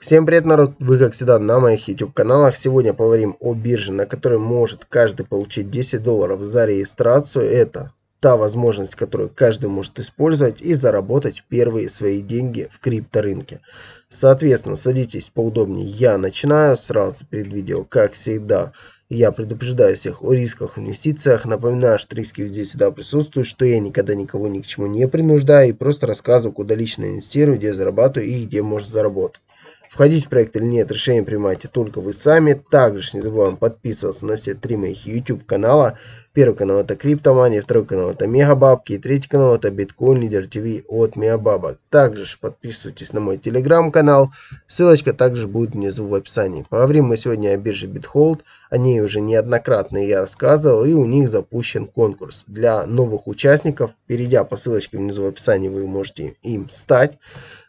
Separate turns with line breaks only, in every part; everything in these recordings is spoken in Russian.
Всем привет, народ! Вы, как всегда, на моих YouTube-каналах. Сегодня поговорим о бирже, на которой может каждый получить 10 долларов за регистрацию. Это та возможность, которую каждый может использовать и заработать первые свои деньги в крипторынке. Соответственно, садитесь поудобнее. Я начинаю сразу перед видео, как всегда. Я предупреждаю всех о рисках в инвестициях. Напоминаю, что риски здесь всегда присутствуют, что я никогда никого ни к чему не принуждаю и просто рассказываю, куда лично инвестирую, где зарабатываю и где можно заработать. Входить в проект или нет, решение принимайте только вы сами. Также не забываем подписываться на все три моих YouTube канала. Первый канал это Криптомания, второй канал это Мегабабки, и третий канал это Биткоин Лидер ТВ от Мегабабок. Также подписывайтесь на мой Telegram канал ссылочка также будет внизу в описании. Поговорим мы сегодня о бирже Bithold, о ней уже неоднократно я рассказывал, и у них запущен конкурс. Для новых участников, перейдя по ссылочке внизу в описании, вы можете им стать.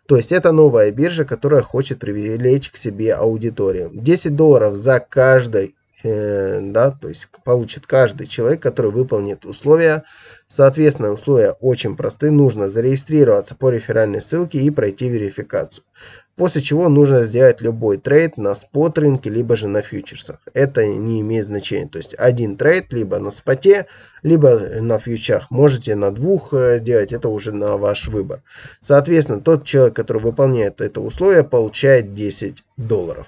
То есть это новая биржа, которая хочет привлечь к себе аудиторию. 10 долларов за каждый, э, да, то есть получит каждый человек, который выполнит условия. Соответственно, условия очень просты. Нужно зарегистрироваться по реферальной ссылке и пройти верификацию. После чего нужно сделать любой трейд на спот рынке, либо же на фьючерсах. Это не имеет значения. То есть один трейд, либо на споте, либо на фьючах. Можете на двух э, делать, это уже на ваш выбор. Соответственно, тот человек, который выполняет это условие, получает 10 долларов.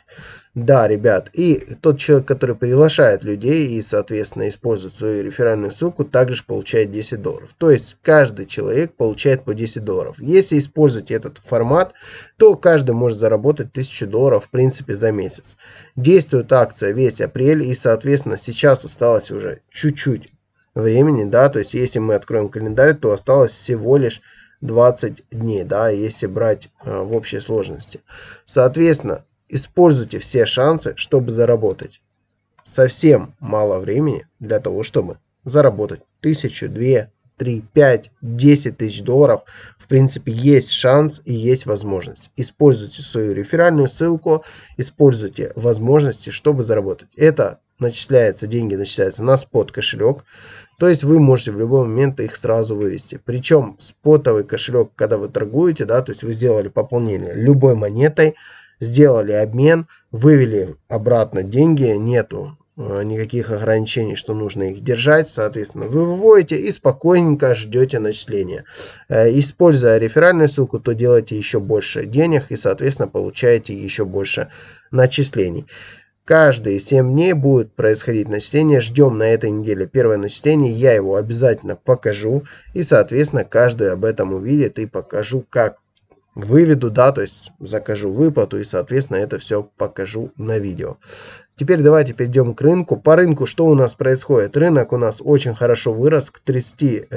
Да, ребят, и тот человек, который приглашает людей и, соответственно, использует свою реферальную ссылку, также получает 10 долларов. То есть каждый человек получает по 10 долларов. Если использовать этот формат, то каждый может заработать 1000 долларов, в принципе, за месяц. Действует акция весь апрель и, соответственно, сейчас осталось уже чуть-чуть времени, да, то есть если мы откроем календарь, то осталось всего лишь 20 дней, да, если брать э, в общей сложности. Соответственно, используйте все шансы, чтобы заработать. Совсем мало времени для того, чтобы заработать тысячу, две, три, пять, десять тысяч долларов. В принципе, есть шанс и есть возможность. Используйте свою реферальную ссылку, используйте возможности, чтобы заработать. Это начисляются деньги начисляются на спот кошелек. То есть вы можете в любой момент их сразу вывести. Причем спотовый кошелек, когда вы торгуете, да, то есть вы сделали пополнение любой монетой, сделали обмен, вывели обратно деньги, нету э, никаких ограничений, что нужно их держать. Соответственно, вы выводите и спокойненько ждете начисления. Э, используя реферальную ссылку, то делаете еще больше денег и, соответственно, получаете еще больше начислений. Каждые 7 дней будет происходить начисление. Ждем на этой неделе первое начисление. Я его обязательно покажу. И, соответственно, каждый об этом увидит и покажу, как выведу, да, то есть закажу выплату и, соответственно, это все покажу на видео. Теперь давайте перейдем к рынку. По рынку что у нас происходит? Рынок у нас очень хорошо вырос к 30,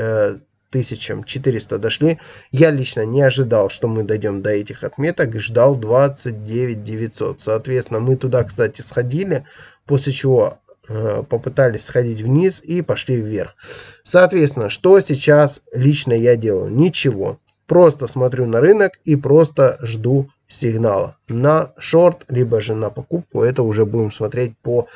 1400 дошли. Я лично не ожидал, что мы дойдем до этих отметок и ждал 29 900. Соответственно, мы туда, кстати, сходили, после чего э, попытались сходить вниз и пошли вверх. Соответственно, что сейчас лично я делаю? Ничего. Просто смотрю на рынок и просто жду сигнала на шорт, либо же на покупку. Это уже будем смотреть по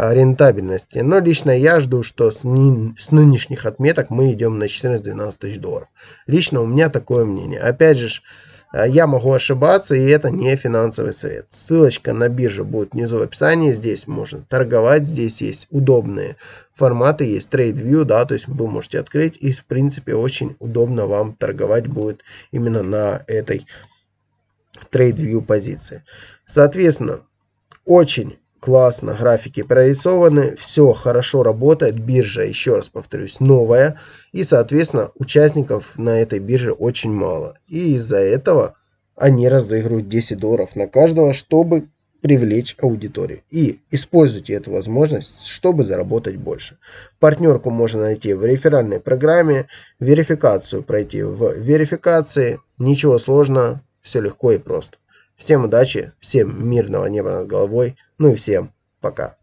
Э, рентабельности. Но лично я жду, что с, ни, с нынешних отметок мы идем на 14-12 тысяч долларов. Лично у меня такое мнение. Опять же, э, я могу ошибаться, и это не финансовый совет. Ссылочка на биржу будет внизу в описании. Здесь можно торговать, здесь есть удобные форматы, есть TradeView, да, то есть вы можете открыть, и в принципе очень удобно вам торговать будет именно на этой TradeView позиции. Соответственно, очень классно, графики прорисованы, все хорошо работает, биржа, еще раз повторюсь, новая, и, соответственно, участников на этой бирже очень мало. И из-за этого они разыгрывают 10 долларов на каждого, чтобы привлечь аудиторию. И используйте эту возможность, чтобы заработать больше. Партнерку можно найти в реферальной программе, верификацию пройти в верификации, ничего сложного, все легко и просто. Всем удачи, всем мирного неба над головой, ну и всем пока.